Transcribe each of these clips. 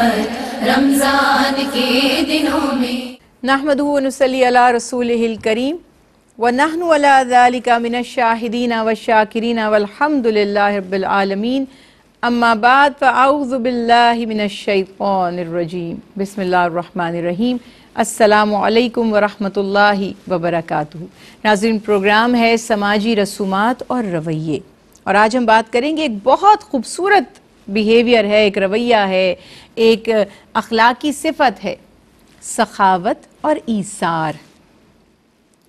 रमज़ान के रसूल करीम व नहनका मिन शाहिदीन व शाकिरीन वलहमदिल्लाबीआलमीन अम्माबाद फ़ाउज़बिल्लिमिनशैफ़ानरजीम बसमीम अल्लाम वरहमतुल्लाहि वबरकातुहू नाजरीन प्रोग्राम है समाजी रसूमात और रवैये और आज हम बात करेंगे एक बहुत खूबसूरत बिहेवियर है एक रवैया है एक अखलाकी सिफत है सखावत और ईसार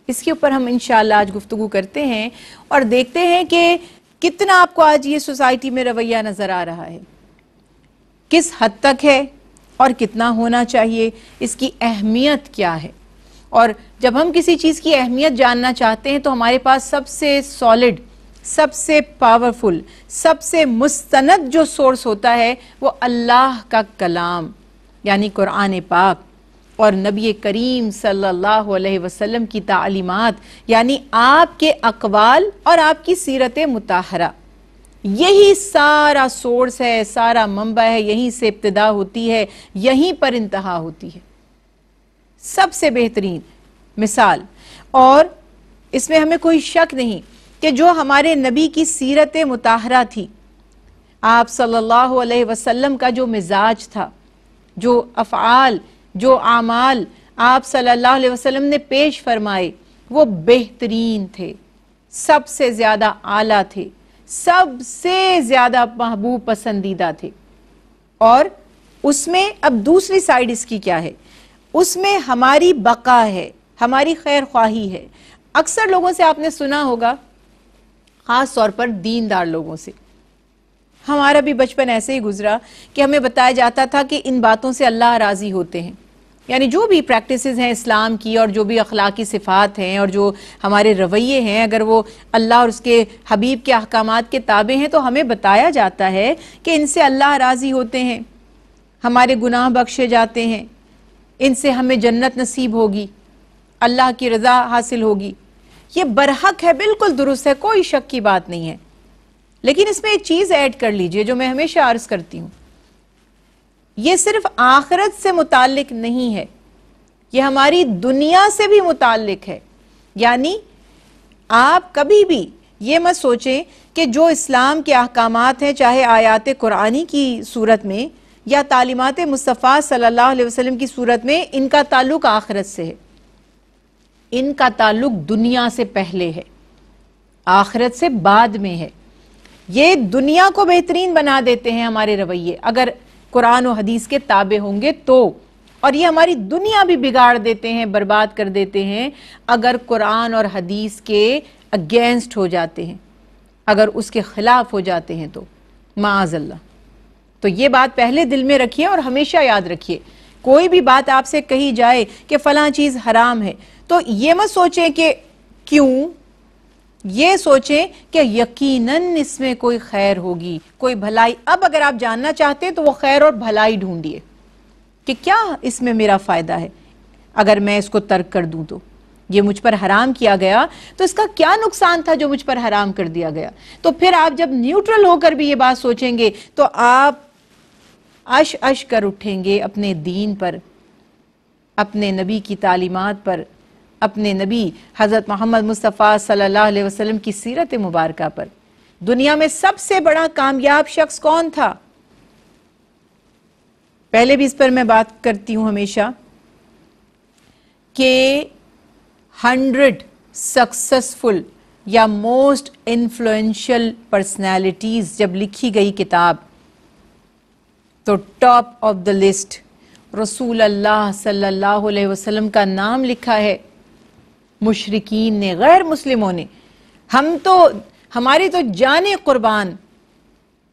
इसके ऊपर हम इन आज गुफ्तु करते हैं और देखते हैं कि कितना आपको आज ये सोसाइटी में रवैया नज़र आ रहा है किस हद तक है और कितना होना चाहिए इसकी अहमियत क्या है और जब हम किसी चीज़ की अहमियत जानना चाहते हैं तो हमारे पास सबसे सॉलिड सबसे पावरफुल सबसे मुस्तनद जो सोर्स होता है वो अल्लाह का कलाम यानी कुरान पाक और नबी करीम सल्लल्लाहु अलैहि वसल्लम की तालीमत यानी आपके अकवाल और आपकी सीरत मुताहरा यही सारा सोर्स है सारा मंबा है यहीं से इब्तदा होती है यहीं पर इंतहा होती है सबसे बेहतरीन मिसाल और इसमें हमें कोई शक नहीं कि जो हमारे नबी की सीरत मुताहरा थी आप सल्लल्लाहु अलैहि वसल्लम का जो मिजाज था जो अफ़ाल जो आमाल आप सल्लल्लाहु अलैहि वसल्लम ने पेश फरमाए वो बेहतरीन थे सबसे ज़्यादा आला थे सबसे ज़्यादा महबूब पसंदीदा थे और उसमें अब दूसरी साइड इसकी क्या है उसमें हमारी बका है हमारी खैर ख्वाही है अक्सर लोगों से आपने सुना होगा ख़ास तौर पर दीनदार लोगों से हमारा भी बचपन ऐसे ही गुजरा कि हमें बताया जाता था कि इन बातों से अल्लाह राज़ी होते हैं यानी जो भी प्रैक्टिस हैं इस्लाम की और जो भी अखलाकी सिफ़ात हैं और जो हमारे रवैये हैं अगर वो अल्लाह और उसके हबीब के अहकाम के ताबे हैं तो हमें बताया जाता है कि इनसे अल्लाह राज़ी होते हैं हमारे गुनाह बख्शे जाते हैं इनसे हमें जन्नत नसीब होगी अल्लाह की रज़ा हासिल होगी ये बरहक है बिल्कुल दुरुस्त है कोई शक की बात नहीं है लेकिन इसमें एक चीज ऐड कर लीजिए जो मैं हमेशा अर्ज करती हूं यह सिर्फ आखरत से मुतालिक नहीं है यह हमारी दुनिया से भी मुतालिक है यानी आप कभी भी ये मत सोचें कि जो इस्लाम के अहकाम हैं चाहे आयात कुरानी की सूरत में या तालीमत मुस्तफ़ा सल्लल्लाहु अलैहि वसल्लम की सूरत में इनका ताल्लुक आखरत से है इनका ताल्लुक दुनिया से पहले है आखिरत से बाद में है ये दुनिया को बेहतरीन बना देते हैं हमारे रवैये अगर कुरान और हदीस के ताबे होंगे तो और ये हमारी दुनिया भी बिगाड़ देते हैं बर्बाद कर देते हैं अगर कुरान और हदीस के अगेंस्ट हो जाते हैं अगर उसके खिलाफ हो जाते हैं तो माजल्ला तो ये बात पहले दिल में रखिए और हमेशा याद रखिए कोई भी बात आपसे कही जाए कि फला चीज हराम है तो ये मत सोचें कि क्यों ये सोचें कि यकीनन इसमें कोई खैर होगी कोई भलाई अब अगर आप जानना चाहते हैं तो वो खैर और भलाई ढूंढिए कि क्या इसमें मेरा फ़ायदा है अगर मैं इसको तर्क कर दूं तो ये मुझ पर हराम किया गया तो इसका क्या नुकसान था जो मुझ पर हराम कर दिया गया तो फिर आप जब न्यूट्रल होकर भी ये बात सोचेंगे तो आप अश अश कर उठेंगे अपने दीन पर अपने नबी की तालीमत पर अपने नबी हज़रत मोहम्मद मुस्तफ़ा सल्लल्लाहु अलैहि वसल्लम की सीरत मुबारक पर दुनिया में सबसे बड़ा कामयाब शख्स कौन था पहले भी इस पर मैं बात करती हूँ हमेशा कि हंड्रेड सक्सेसफुल या मोस्ट इन्फ्लुएंशियल पर्सनालिटीज़ जब लिखी गई किताब तो टॉप ऑफ द लिस्ट रसूल अल्लाह सल्लल्लाहु अलैहि वसल्लम का नाम लिखा है मुशरकिन ने गैर मुस्लिमों ने हम तो हमारी तो जाने कुर्बान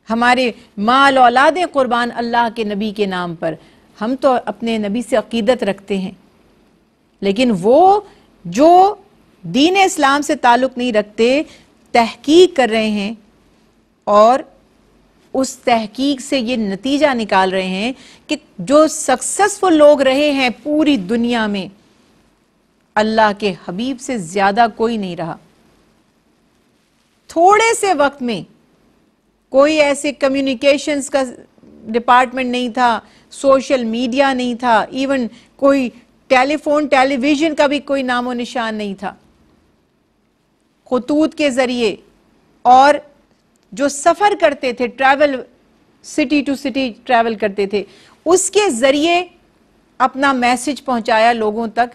हमारे माल औलादें कुर्बान अल्लाह के नबी के नाम पर हम तो अपने नबी से अकीदत रखते हैं लेकिन वो जो दीन इस्लाम से ताल्लुक़ नहीं रखते तहकीक कर रहे हैं और उस तहकीक से ये नतीजा निकाल रहे हैं कि जो सक्सेसफुल लोग रहे हैं पूरी दुनिया में अल्लाह के हबीब से ज्यादा कोई नहीं रहा थोड़े से वक्त में कोई ऐसे कम्युनिकेशंस का डिपार्टमेंट नहीं था सोशल मीडिया नहीं था इवन कोई टेलीफोन टेलीविजन का भी कोई नामो निशान नहीं था खतूत के ज़रिए और जो सफ़र करते थे travel city to city travel करते थे उसके ज़रिए अपना मैसेज पहुंचाया लोगों तक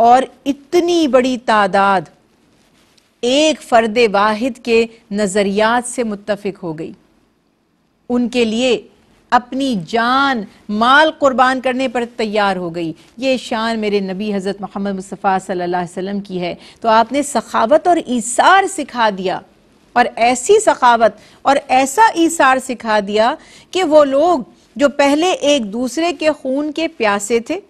और इतनी बड़ी तादाद एक फ़र्द वाहिद के नज़रियात से मुतफिक हो गई उनके लिए अपनी जान माल कुर्बान करने पर तैयार हो गई ये शान मेरे नबी हज़रत मोहम्मद मुस्तफ़ा सल्लल्लाहु अलैहि वसल्लम की है तो आपने सखावत और ईसार सिखा दिया और ऐसी सखावत और ऐसा ईसार सिखा दिया कि वो लोग जो पहले एक दूसरे के खून के प्यासे थे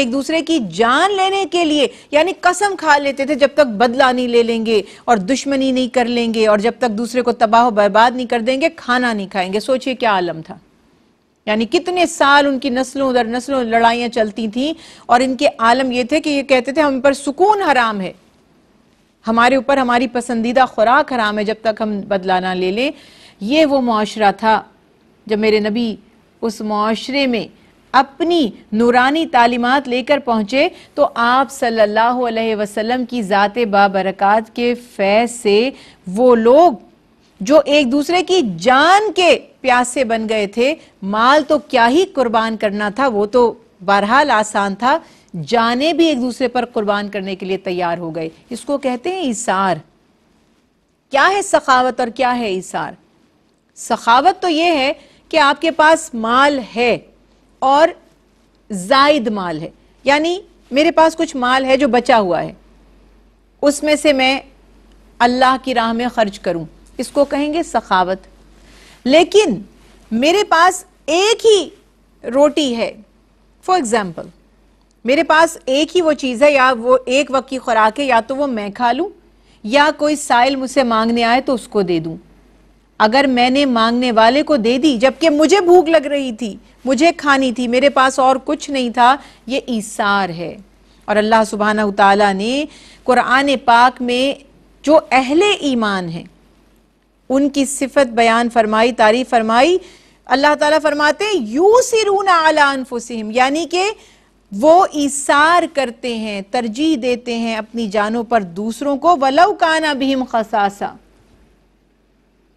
एक दूसरे की जान लेने के लिए यानी कसम खा लेते थे जब तक बदला नहीं ले लेंगे और दुश्मनी नहीं कर लेंगे और जब तक दूसरे को तबाह बर्बाद नहीं कर देंगे खाना नहीं खाएंगे सोचिए क्या आलम था यानी कितने साल उनकी नस्लों उधर नस्लों लड़ाइयाँ चलती थीं और इनके आलम ये थे कि ये कहते थे हम पर सुकून हराम है हमारे ऊपर हमारी पसंदीदा खुराक हराम है जब तक हम बदला ना ले लें ये वो मुआरा था जब मेरे नबी उस माशरे में अपनी नूरानी तालीमत लेकर पहुँचे तो आप सल्लल्लाहु अलैहि वसल्लम की ज़ात बाबरकत के फैज़ से वो लोग जो एक दूसरे की जान के प्यासे बन गए थे माल तो क्या ही कुर्बान करना था वो तो बहरहाल आसान था जाने भी एक दूसरे पर कुर्बान करने के लिए तैयार हो गए इसको कहते हैं इसार क्या है सखावत और क्या है इसार सखावत तो यह है कि आपके पास माल है और जायद माल है यानी मेरे पास कुछ माल है जो बचा हुआ है उसमें से मैं अल्लाह की राह में खर्च करूं इसको कहेंगे सखावत लेकिन मेरे पास एक ही रोटी है फॉर एग्जाम्पल मेरे पास एक ही वो चीज़ है या वो एक वक्त की खुराक है या तो वो मैं खा लूँ या कोई साइल मुझसे मांगने आए तो उसको दे दूँ अगर मैंने मांगने वाले को दे दी जबकि मुझे भूख लग रही थी मुझे खानी थी मेरे पास और कुछ नहीं था ये ईसार है और अल्लाह सुबहाना तला ने कुरान पाक में जो अहले ईमान हैं उनकी सिफत बयान फरमाई तारीफ फरमाई अल्लाह ताला फरमाते यू सिरून अला यानी कि वो ईसार करते हैं तरजीह देते हैं अपनी जानों पर दूसरों को वलव काना भीम खसासा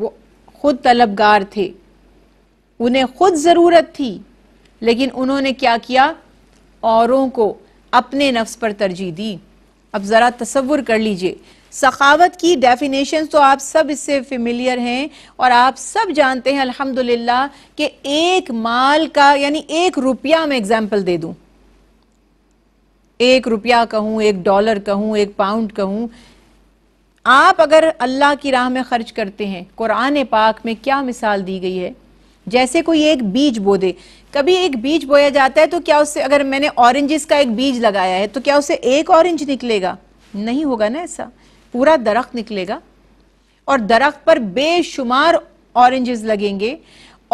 वो खुद तलबगार थे उन्हें खुद ज़रूरत थी लेकिन उन्होंने क्या किया औरों को अपने नफ्स पर तरजीह दी अब ज़रा तसवुर कर लीजिए सखावत की डेफिनेशन तो आप सब इससे फेमिलियर हैं और आप सब जानते हैं अल्हम्दुलिल्लाह कि एक माल का यानी एक रुपया मैं एग्जांपल दे दूं एक रुपया कहूं एक डॉलर कहूं एक पाउंड कहूं आप अगर अल्लाह की राह में खर्च करते हैं कुरान पाक में क्या मिसाल दी गई है जैसे कोई एक बीज बो दे कभी एक बीज बोया जाता है तो क्या उससे अगर मैंने ऑरेंजेस का एक बीज लगाया है तो क्या उससे एक ऑरेंज निकलेगा नहीं होगा ना ऐसा पूरा दरख्त निकलेगा और दरख्त पर बेशुमार ऑरेंजेस लगेंगे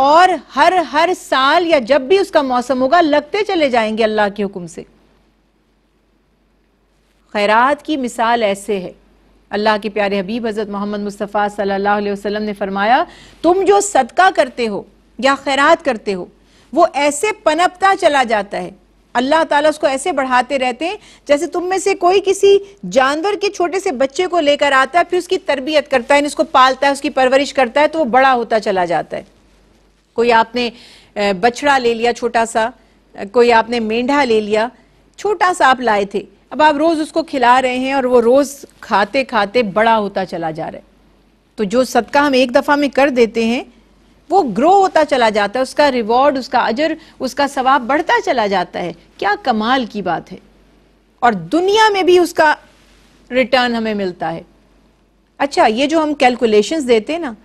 और हर हर साल या जब भी उसका मौसम होगा लगते चले जाएंगे अल्लाह के हुक्म से खैरात की मिसाल ऐसे है अल्लाह के प्यारे हबीब हज़रत मोहम्मद मुस्तफ़ा सल्लल्लाहु अलैहि वसल्लम ने फरमाया तुम जो सदका करते हो या खैरात करते हो वो ऐसे पनपता चला जाता है अल्लाह ताला उसको ऐसे बढ़ाते रहते हैं जैसे तुम में से कोई किसी जानवर के छोटे से बच्चे को लेकर आता है फिर उसकी तरबियत करता है उसको पालता है उसकी परवरिश करता है तो वो बड़ा होता चला जाता है कोई आपने बछड़ा ले लिया छोटा सा कोई आपने मेंढा ले लिया छोटा सा आप लाए थे अब आप रोज उसको खिला रहे हैं और वो रोज खाते खाते बड़ा होता चला जा रहा है तो जो सदका हम एक दफा में कर देते हैं वो ग्रो होता चला जाता है उसका रिवॉर्ड उसका अजर उसका सवाब बढ़ता चला जाता है क्या कमाल की बात है और दुनिया में भी उसका रिटर्न हमें मिलता है अच्छा ये जो हम कैलकुलेशंस देते हैं ना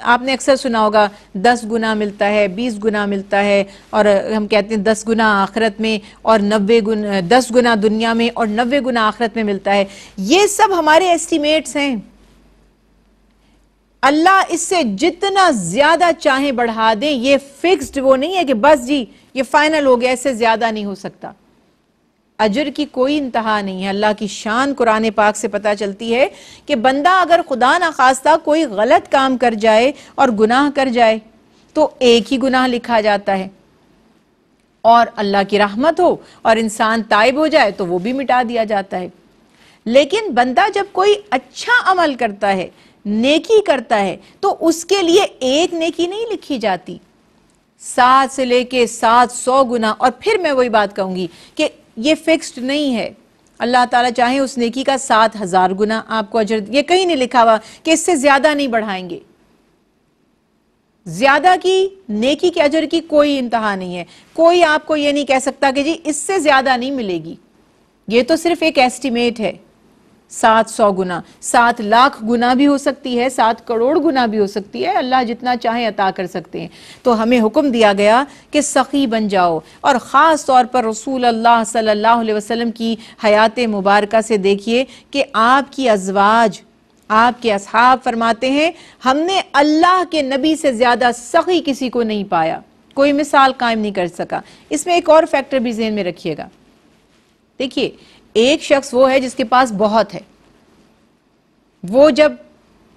आपने अक्सर सुना होगा दस गुना मिलता है बीस गुना मिलता है और हम कहते हैं दस गुना आखरत में और नब्बे गुन दस गुना दुनिया में और नब्बे गुना आखरत में मिलता है ये सब हमारे एस्टिमेट्स हैं अल्लाह इससे जितना ज्यादा चाहे बढ़ा दे ये फिक्स्ड वो नहीं है कि बस जी ये फाइनल हो गया इससे ज्यादा नहीं हो सकता अजर की कोई इंतहा नहीं है अल्लाह की शान कुरान पाक से पता चलती है कि बंदा अगर खुदा ना खास्ता कोई गलत काम कर जाए और गुनाह कर जाए तो एक ही गुनाह लिखा जाता है और अल्लाह की रहमत हो और इंसान तायब हो जाए तो वो भी मिटा दिया जाता है लेकिन बंदा जब कोई अच्छा अमल करता है नेकी करता है तो उसके लिए एक नेकी नहीं लिखी जाती सात से लेके सात सौ गुना और फिर मैं वही बात कहूंगी कि ये फिक्स्ड नहीं है अल्लाह ताला चाहे उस नेकी का सात हजार गुना आपको अजर ये कहीं नहीं लिखा हुआ कि इससे ज्यादा नहीं बढ़ाएंगे ज्यादा की नेकी के अजर की कोई इंतहा नहीं है कोई आपको ये नहीं कह सकता कि जी इससे ज्यादा नहीं मिलेगी ये तो सिर्फ एक एस्टिमेट है सात सौ गुना सात लाख गुना भी हो सकती है सात करोड़ गुना भी हो सकती है अल्लाह जितना चाहे अता कर सकते हैं तो हमें हुक्म दिया गया कि सखी बन जाओ और ख़ास तौर पर रसूल अल्लाह सल्लल्लाहु अलैहि वसल्लम की हयात मुबारक से देखिए कि आपकी अजवाज आपके असहाब फरमाते हैं हमने अल्लाह के नबी से ज़्यादा सखी किसी को नहीं पाया कोई मिसाल कायम नहीं कर सका इसमें एक और फैक्टर भी जहन में रखिएगा देखिए एक शख्स वो है जिसके पास बहुत है वो जब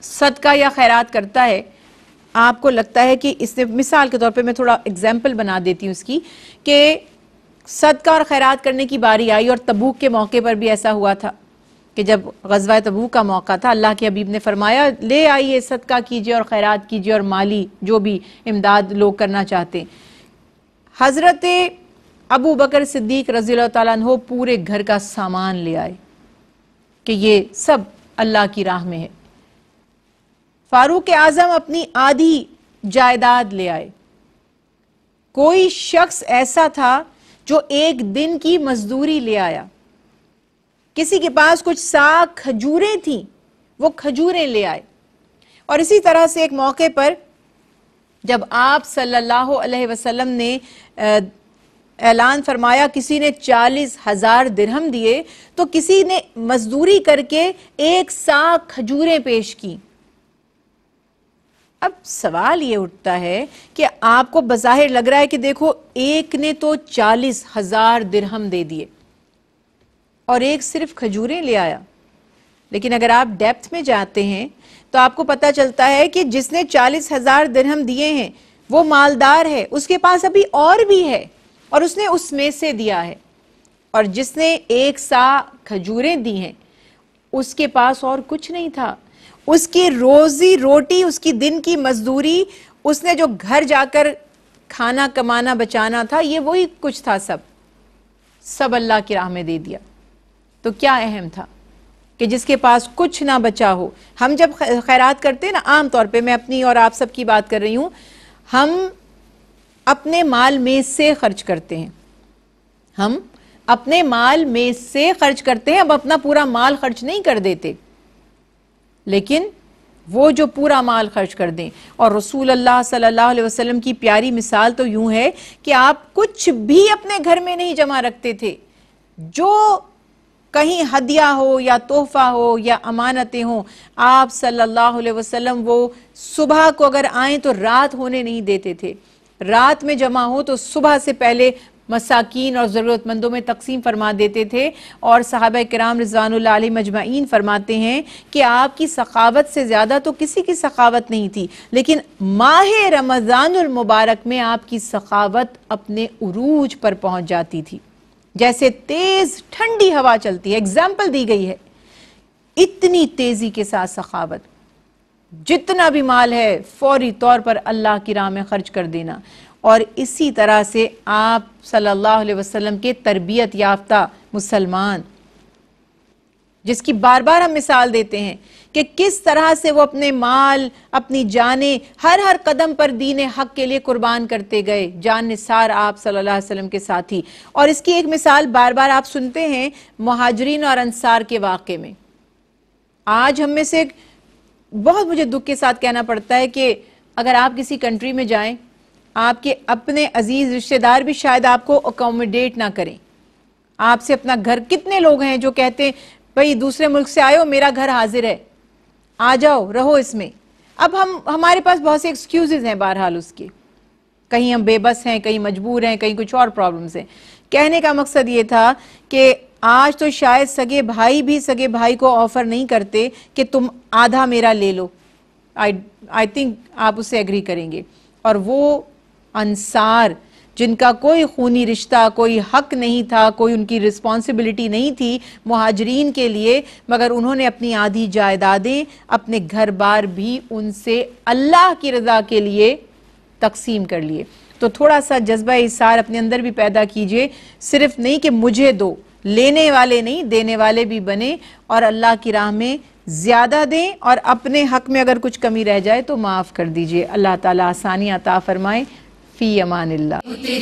सदका या खैरात करता है आपको लगता है कि इसने मिसाल के तौर पे मैं थोड़ा एग्जाम्पल बना देती हूँ इसकी कि सदका और खैरात करने की बारी आई और तबूक के मौके पर भी ऐसा हुआ था कि जब गजवा तबूक का मौका था अल्लाह के हबीब ने फरमाया ले आइए सदका कीजिए और खैरात कीजिए और माली जो भी इमदाद लोग करना चाहते हज़रत अबू बकर सिद्दीक रजील तु पूरे घर का सामान ले आए कि ये सब अल्लाह की राह में है फारूक आजम अपनी आधी जायदाद ले आए कोई शख्स ऐसा था जो एक दिन की मजदूरी ले आया किसी के पास कुछ साख खजूरें थी वो खजूरें ले आए और इसी तरह से एक मौके पर जब आप सल्लल्लाहु अलैहि वसल्लम ने ऐलान फरमाया किसी ने चालीस हजार दिरहम दिए तो किसी ने मजदूरी करके एक सा खजूरें पेश की अब सवाल ये उठता है कि आपको बज़ाहिर लग रहा है कि देखो एक ने तो चालीस हजार दिरहम दे दिए और एक सिर्फ खजूरें ले आया लेकिन अगर आप डेप्थ में जाते हैं तो आपको पता चलता है कि जिसने चालीस हजार दिरहम दिए हैं वो मालदार है उसके पास अभी और भी है और उसने उसमें से दिया है और जिसने एक सा खजूरें दी हैं उसके पास और कुछ नहीं था उसकी रोजी रोटी उसकी दिन की मजदूरी उसने जो घर जाकर खाना कमाना बचाना था ये वही कुछ था सब सब अल्लाह की राह में दे दिया तो क्या अहम था कि जिसके पास कुछ ना बचा हो हम जब खैरात करते हैं ना आम तौर पे मैं अपनी और आप सब की बात कर रही हूँ हम अपने माल में से खर्च करते हैं हम अपने माल में से खर्च करते हैं अब अपना पूरा माल खर्च नहीं कर देते लेकिन वो जो पूरा माल खर्च कर दें और रसूल अल्लाह सल्लल्लाहु अलैहि वसल्लम की प्यारी मिसाल तो यूं है कि आप कुछ भी अपने घर में नहीं जमा रखते थे जो कहीं हदिया हो या तोहफा हो या अमानतें हों आप सल्लल्लाहु अलैहि वसल्लम वो सुबह को अगर आए तो रात होने नहीं देते थे रात में जमा हो तो सुबह से पहले मसाकिन और ज़रूरतमंदों में तकसीम फरमा देते थे और साहब कराम रिजवानुल्ला मजमाइन फरमाते हैं कि आपकी सखावत से ज़्यादा तो किसी की सखावत नहीं थी लेकिन माह रमज़ानमबारक में आपकी सखावत अपने अरूज पर पहुँच जाती थी जैसे तेज़ ठंडी हवा चलती है एग्जाम्पल दी गई है इतनी तेज़ी के साथ सखावत जितना भी माल है फौरी तौर पर अल्लाह की राह में खर्च कर देना और इसी तरह से आप सल्लल्लाहु अलैहि वसल्लम के तरबियत याफ्ता मुसलमान जिसकी बार बार हम मिसाल देते हैं कि किस तरह से वो अपने माल अपनी जाने हर हर कदम पर दीन हक के लिए कुर्बान करते गए जान निसार आप सल्लल्लाहु अलैहि वसल्लम के साथ ही और इसकी एक मिसाल बार बार आप सुनते हैं महाजरीन और अंसार के वाक़े में आज हम में से बहुत मुझे दुख के साथ कहना पड़ता है कि अगर आप किसी कंट्री में जाएं आपके अपने अजीज रिश्तेदार भी शायद आपको अकोमोडेट ना करें आपसे अपना घर कितने लोग हैं जो कहते हैं भाई दूसरे मुल्क से आयो मेरा घर हाजिर है आ जाओ रहो इसमें अब हम हमारे पास बहुत से एक्सक्यूजेज हैं बहरहाल उसके कहीं हम बेबस हैं कहीं मजबूर हैं कहीं कुछ और प्रॉब्लम्स हैं कहने का मकसद ये था कि आज तो शायद सगे भाई भी सगे भाई को ऑफर नहीं करते कि तुम आधा मेरा ले लो आई आई थिंक आप उससे एग्री करेंगे और वो अनसार जिनका कोई खूनी रिश्ता कोई हक नहीं था कोई उनकी रिस्पॉन्सिबिलिटी नहीं थी महाजरीन के लिए मगर उन्होंने अपनी आधी जायदादें अपने घर बार भी उनसे अल्लाह की रजा के लिए तकसीम कर लिए तो थोड़ा सा जज्बा इसार अपने अंदर भी पैदा कीजिए सिर्फ नहीं कि मुझे दो लेने वाले नहीं देने वाले भी बने और अल्लाह की राह में ज़्यादा दें और अपने हक में अगर कुछ कमी रह जाए तो माफ़ कर दीजिए अल्लाह ताला आसानी अता फरमाए फ़ी अमान